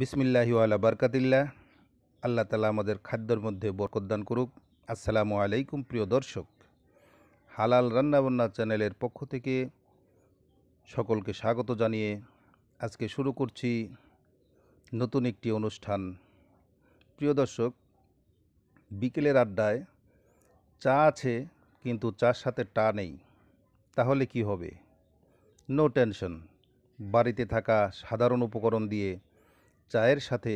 বিসমিল্লাহি আলা বারকাতিল্লা আল্লাহ তালা আমাদের খাদ্যর মধ্যে বরকদান করুক আসসালামু আলাইকুম প্রিয় দর্শক হালাল রান্নাবান্না চ্যানেলের পক্ষ থেকে সকলকে স্বাগত জানিয়ে আজকে শুরু করছি নতুন একটি অনুষ্ঠান প্রিয় দর্শক বিকেলের আড্ডায় চা আছে কিন্তু চার সাথে টা নেই তাহলে কি হবে নো টেনশন বাড়িতে থাকা সাধারণ উপকরণ দিয়ে চায়ের সাথে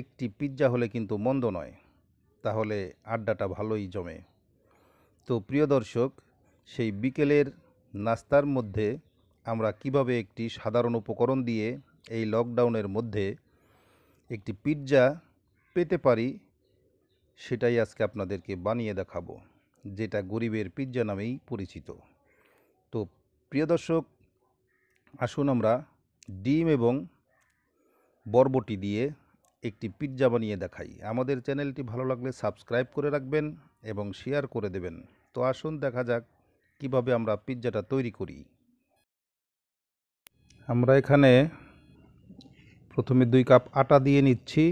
একটি পিৎজা হলে কিন্তু মন্দ নয় তাহলে আড্ডাটা ভালোই জমে তো প্রিয় দর্শক সেই বিকেলের নাস্তার মধ্যে আমরা কিভাবে একটি সাধারণ উপকরণ দিয়ে এই লকডাউনের মধ্যে একটি পিৎজা পেতে পারি সেটাই আজকে আপনাদেরকে বানিয়ে দেখাবো যেটা গরিবের পিৎজা নামেই পরিচিত তো প্রিয় দর্শক আসুন আমরা ডিম এবং বরবটি দিয়ে একটি পিৎজা বানিয়ে দেখাই আমাদের চ্যানেলটি ভালো লাগলে সাবস্ক্রাইব করে রাখবেন এবং শেয়ার করে দেবেন তো আসুন দেখা যাক কিভাবে আমরা পিৎজাটা তৈরি করি আমরা এখানে প্রথমে দুই কাপ আটা দিয়ে নিচ্ছি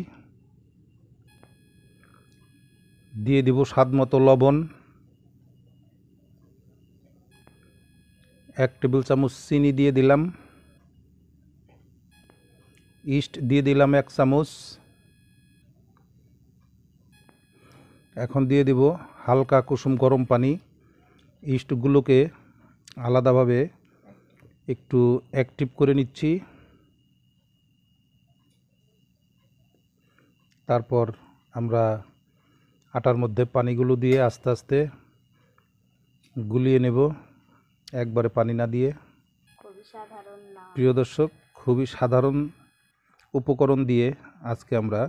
দিয়ে দিব স্বাদ মতো লবণ এক টেবিল চামচ চিনি দিয়ে দিলাম ইস্ট দিয়ে দিলাম এক চামচ এখন দিয়ে দিব হালকা কুসুম গরম পানি ইস্টগুলোকে আলাদাভাবে একটু অ্যাক্টিভ করে নিচ্ছি তারপর আমরা আটার মধ্যে পানিগুলো দিয়ে আস্তে আস্তে গুলিয়ে নেব একবারে পানি না দিয়ে প্রিয় দর্শক খুবই সাধারণ উপকরণ দিয়ে আজকে আমরা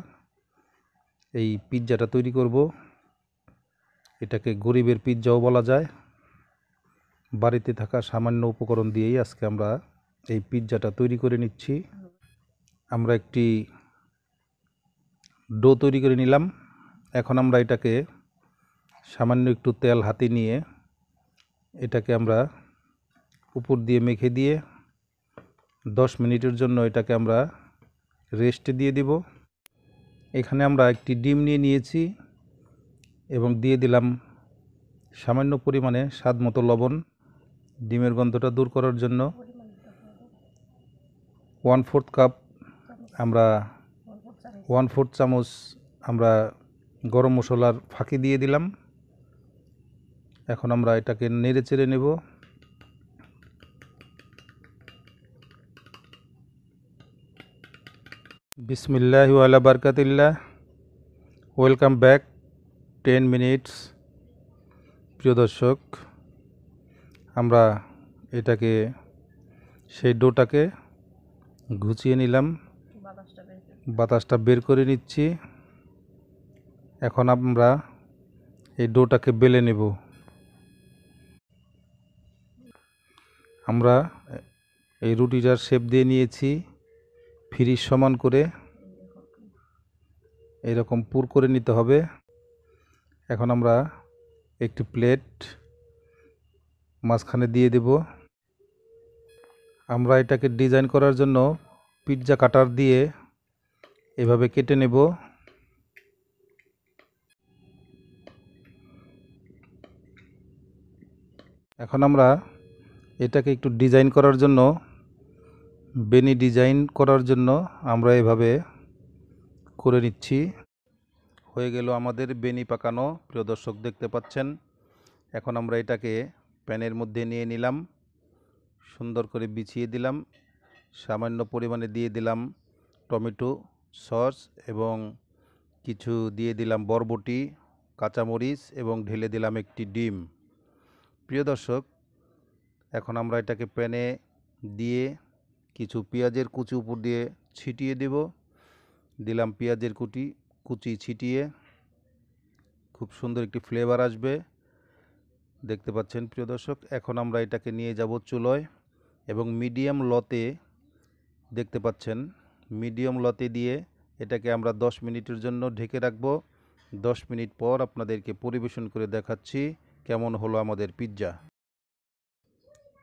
এই পিৎজাটা তৈরি করব এটাকে গরিবের পিৎজাও বলা যায় বাড়িতে থাকা সামান্য উপকরণ দিয়েই আজকে আমরা এই পিৎজাটা তৈরি করে নিচ্ছি আমরা একটি ডো তৈরি করে নিলাম এখন আমরা এটাকে সামান্য একটু তেল হাতে নিয়ে এটাকে আমরা উপর দিয়ে মেখে দিয়ে দশ মিনিটের জন্য এটাকে আমরা রেস্ট দিয়ে দিব এখানে আমরা একটি ডিম নিয়ে নিয়েছি এবং দিয়ে দিলাম সামান্য পরিমাণে স্বাদ মতো লবণ ডিমের গন্ধটা দূর করার জন্য ওয়ান ফোর্থ কাপ আমরা ওয়ান ফোর্থ চামচ আমরা গরম মশলার ফাঁকি দিয়ে দিলাম এখন আমরা এটাকে নেড়ে চেড়ে নেবো বিসমিল্লাহ আলা বারকাতিল্লা ওয়েলকাম ব্যাক টেন মিনিটস প্রিয় দর্শক আমরা এটাকে সেই ডোটাকে ঘুচিয়ে নিলাম বাতাসটা বের করে নিচ্ছি এখন আমরা এই ডোটাকে বেলে নেব আমরা এই রুটিটার শেপ দিয়ে নিয়েছি ফ্রি সমান করে এরকম পুর করে নিতে হবে এখন আমরা একটি প্লেট মাঝখানে দিয়ে দেব আমরা এটাকে ডিজাইন করার জন্য পিৎজা কাটার দিয়ে এভাবে কেটে নেব এখন আমরা এটাকে একটু ডিজাইন করার জন্য বেনি ডিজাইন করার জন্য আমরা এভাবে করে নিচ্ছি হয়ে গেল আমাদের বেনি পাকানো প্রিয় দর্শক দেখতে পাচ্ছেন এখন আমরা এটাকে প্যানের মধ্যে নিয়ে নিলাম সুন্দর করে বিছিয়ে দিলাম সামান্য পরিমাণে দিয়ে দিলাম টমেটো সস এবং কিছু দিয়ে দিলাম বরবটি কাঁচামরিচ এবং ঢেলে দিলাম একটি ডিম প্রিয় দর্শক এখন আমরা এটাকে প্যানে দিয়ে কিছু পেঁয়াজের কুচি উপর দিয়ে ছিটিয়ে দেব দিলাম পেঁয়াজের কুটি কুচি ছিটিয়ে খুব সুন্দর একটি ফ্লেভার আসবে দেখতে পাচ্ছেন প্রিয় দর্শক এখন আমরা এটাকে নিয়ে যাব চুলয় এবং মিডিয়াম লতে দেখতে পাচ্ছেন মিডিয়াম লতে দিয়ে এটাকে আমরা দশ মিনিটের জন্য ঢেকে রাখবো দশ মিনিট পর আপনাদেরকে পরিবেশন করে দেখাচ্ছি কেমন হলো আমাদের পিৎজা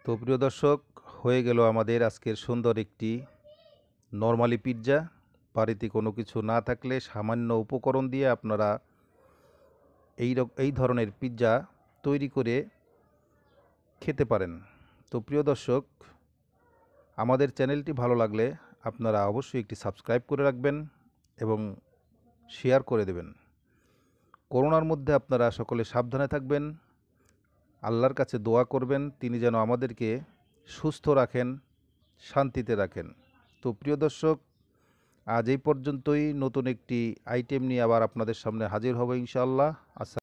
তো প্রিয় দর্শক হয়ে গেল আমাদের আজকের সুন্দর একটি নর্মালি পিৎজা বাড়িতে কোনো কিছু না থাকলে সামান্য উপকরণ দিয়ে আপনারা এই এই ধরনের পিৎজা তৈরি করে খেতে পারেন তো প্রিয় দর্শক আমাদের চ্যানেলটি ভালো লাগলে আপনারা অবশ্যই একটি সাবস্ক্রাইব করে রাখবেন এবং শেয়ার করে দেবেন করোনার মধ্যে আপনারা সকলে সাবধানে থাকবেন আল্লাহর কাছে দোয়া করবেন তিনি যেন আমাদেরকে সুস্থ রাখেন শান্তিতে রাখেন তো প্রিয় দর্শক আজ এই পর্যন্তই নতুন একটি আইটেম নিয়ে আবার আপনাদের সামনে হাজির হব ইনশাআল্লাহ আসসালাম